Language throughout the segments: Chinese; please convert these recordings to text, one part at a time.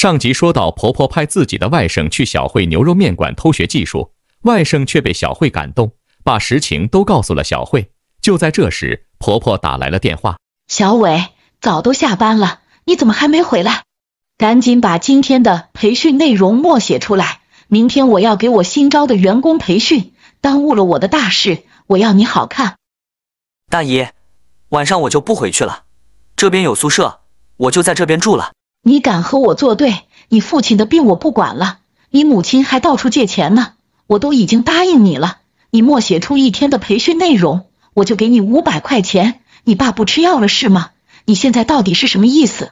上集说到，婆婆派自己的外甥去小慧牛肉面馆偷学技术，外甥却被小慧感动，把实情都告诉了小慧。就在这时，婆婆打来了电话：“小伟，早都下班了，你怎么还没回来？赶紧把今天的培训内容默写出来，明天我要给我新招的员工培训，耽误了我的大事，我要你好看。”大姨，晚上我就不回去了，这边有宿舍，我就在这边住了。你敢和我作对？你父亲的病我不管了，你母亲还到处借钱呢。我都已经答应你了，你默写出一天的培训内容，我就给你五百块钱。你爸不吃药了是吗？你现在到底是什么意思？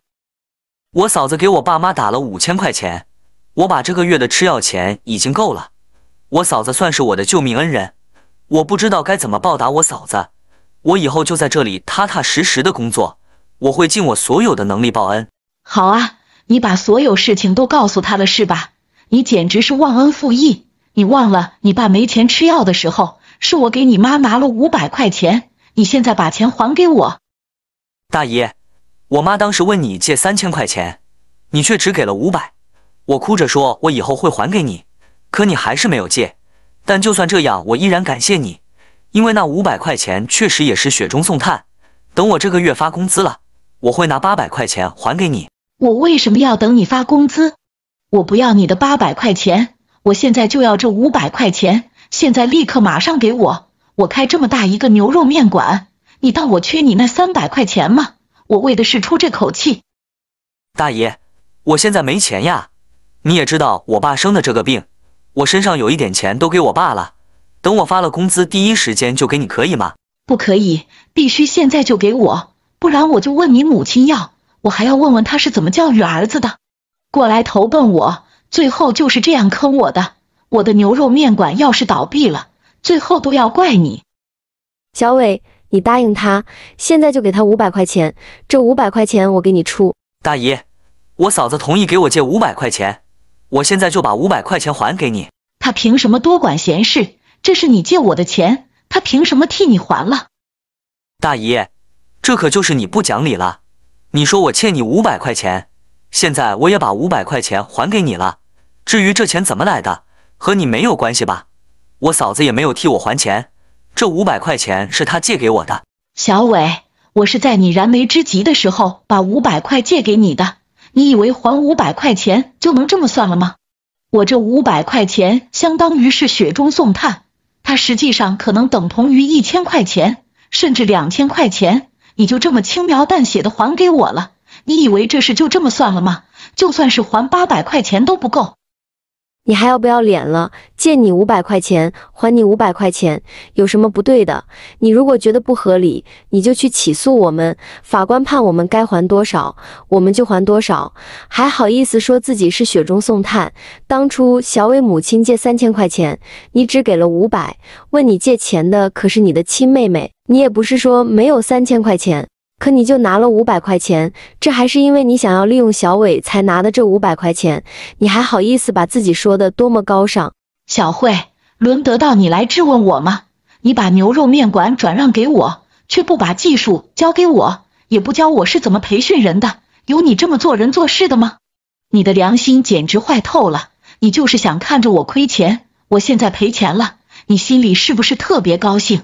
我嫂子给我爸妈打了五千块钱，我把这个月的吃药钱已经够了。我嫂子算是我的救命恩人，我不知道该怎么报答我嫂子。我以后就在这里踏踏实实的工作，我会尽我所有的能力报恩。好啊，你把所有事情都告诉他了是吧？你简直是忘恩负义！你忘了你爸没钱吃药的时候，是我给你妈拿了五百块钱。你现在把钱还给我，大姨，我妈当时问你借三千块钱，你却只给了五百。我哭着说我以后会还给你，可你还是没有借。但就算这样，我依然感谢你，因为那五百块钱确实也是雪中送炭。等我这个月发工资了，我会拿八百块钱还给你。我为什么要等你发工资？我不要你的八百块钱，我现在就要这五百块钱，现在立刻马上给我！我开这么大一个牛肉面馆，你当我缺你那三百块钱吗？我为的是出这口气。大爷，我现在没钱呀，你也知道我爸生的这个病，我身上有一点钱都给我爸了，等我发了工资第一时间就给你，可以吗？不可以，必须现在就给我，不然我就问你母亲要。我还要问问他是怎么教育儿子的？过来投奔我，最后就是这样坑我的。我的牛肉面馆要是倒闭了，最后都要怪你。小伟，你答应他，现在就给他五百块钱。这五百块钱我给你出。大姨，我嫂子同意给我借五百块钱，我现在就把五百块钱还给你。他凭什么多管闲事？这是你借我的钱，他凭什么替你还了？大姨，这可就是你不讲理了。你说我欠你五百块钱，现在我也把五百块钱还给你了。至于这钱怎么来的，和你没有关系吧？我嫂子也没有替我还钱，这五百块钱是她借给我的。小伟，我是在你燃眉之急的时候把五百块借给你的，你以为还五百块钱就能这么算了吗？我这五百块钱相当于是雪中送炭，它实际上可能等同于一千块钱，甚至两千块钱。你就这么轻描淡写的还给我了？你以为这事就这么算了吗？就算是还八百块钱都不够，你还要不要脸了？借你五百块钱，还你五百块钱，有什么不对的？你如果觉得不合理，你就去起诉我们，法官判我们该还多少，我们就还多少。还好意思说自己是雪中送炭？当初小伟母亲借三千块钱，你只给了五百，问你借钱的可是你的亲妹妹。你也不是说没有三千块钱，可你就拿了五百块钱，这还是因为你想要利用小伟才拿的这五百块钱，你还好意思把自己说的多么高尚？小慧，轮得到你来质问我吗？你把牛肉面馆转让给我，却不把技术交给我，也不教我是怎么培训人的，有你这么做人做事的吗？你的良心简直坏透了，你就是想看着我亏钱，我现在赔钱了，你心里是不是特别高兴？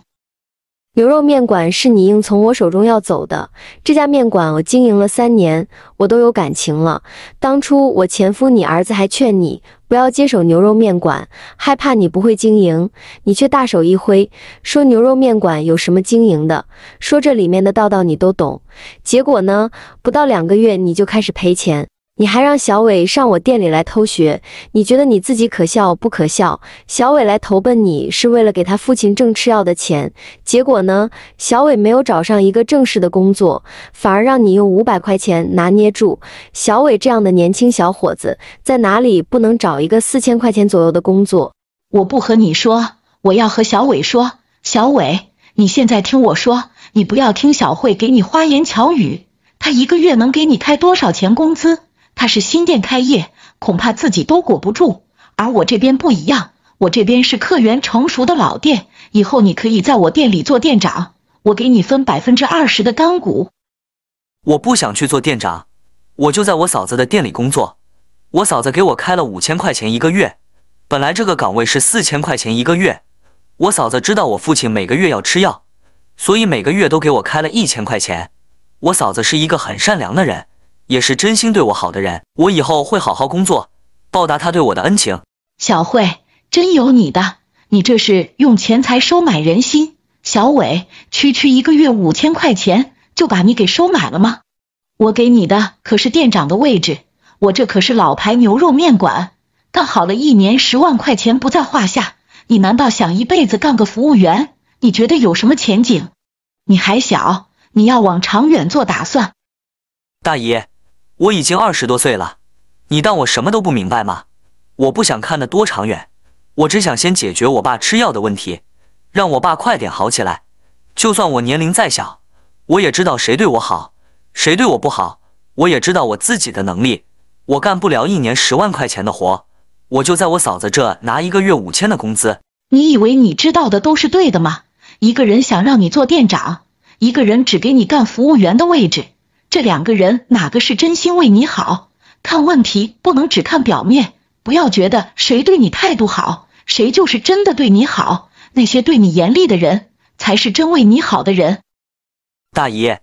牛肉面馆是你硬从我手中要走的，这家面馆我经营了三年，我都有感情了。当初我前夫你儿子还劝你不要接手牛肉面馆，害怕你不会经营，你却大手一挥，说牛肉面馆有什么经营的，说这里面的道道你都懂。结果呢，不到两个月你就开始赔钱。你还让小伟上我店里来偷学？你觉得你自己可笑不可笑？小伟来投奔你是为了给他父亲挣吃药的钱，结果呢？小伟没有找上一个正式的工作，反而让你用五百块钱拿捏住小伟这样的年轻小伙子，在哪里不能找一个四千块钱左右的工作？我不和你说，我要和小伟说，小伟，你现在听我说，你不要听小慧给你花言巧语，她一个月能给你开多少钱工资？他是新店开业，恐怕自己都裹不住。而我这边不一样，我这边是客源成熟的老店，以后你可以在我店里做店长，我给你分百分之二十的干股。我不想去做店长，我就在我嫂子的店里工作。我嫂子给我开了五千块钱一个月，本来这个岗位是四千块钱一个月。我嫂子知道我父亲每个月要吃药，所以每个月都给我开了一千块钱。我嫂子是一个很善良的人。也是真心对我好的人，我以后会好好工作，报答他对我的恩情。小慧，真有你的，你这是用钱财收买人心。小伟，区区一个月五千块钱就把你给收买了吗？我给你的可是店长的位置，我这可是老牌牛肉面馆，干好了一年十万块钱不在话下。你难道想一辈子干个服务员？你觉得有什么前景？你还小，你要往长远做打算。大爷。我已经二十多岁了，你当我什么都不明白吗？我不想看的多长远，我只想先解决我爸吃药的问题，让我爸快点好起来。就算我年龄再小，我也知道谁对我好，谁对我不好。我也知道我自己的能力，我干不了一年十万块钱的活，我就在我嫂子这拿一个月五千的工资。你以为你知道的都是对的吗？一个人想让你做店长，一个人只给你干服务员的位置。这两个人哪个是真心为你好？看问题不能只看表面，不要觉得谁对你态度好，谁就是真的对你好。那些对你严厉的人，才是真为你好的人。大姨，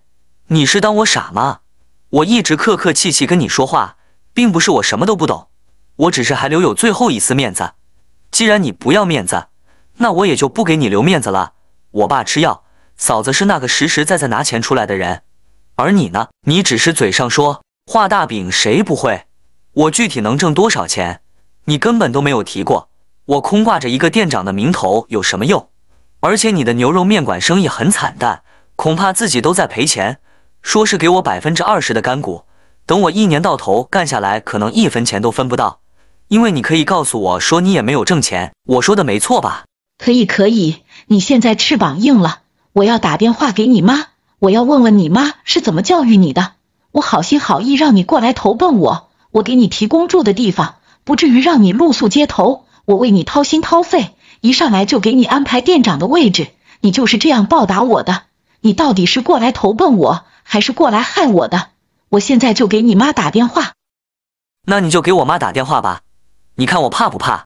你是当我傻吗？我一直客客气气跟你说话，并不是我什么都不懂，我只是还留有最后一丝面子。既然你不要面子，那我也就不给你留面子了。我爸吃药，嫂子是那个实实在在拿钱出来的人。而你呢？你只是嘴上说画大饼谁不会，我具体能挣多少钱，你根本都没有提过。我空挂着一个店长的名头有什么用？而且你的牛肉面馆生意很惨淡，恐怕自己都在赔钱。说是给我百分之二十的干股，等我一年到头干下来，可能一分钱都分不到。因为你可以告诉我说你也没有挣钱。我说的没错吧？可以可以，你现在翅膀硬了，我要打电话给你妈。我要问问你妈是怎么教育你的？我好心好意让你过来投奔我，我给你提供住的地方，不至于让你露宿街头。我为你掏心掏肺，一上来就给你安排店长的位置，你就是这样报答我的？你到底是过来投奔我，还是过来害我的？我现在就给你妈打电话，那你就给我妈打电话吧，你看我怕不怕？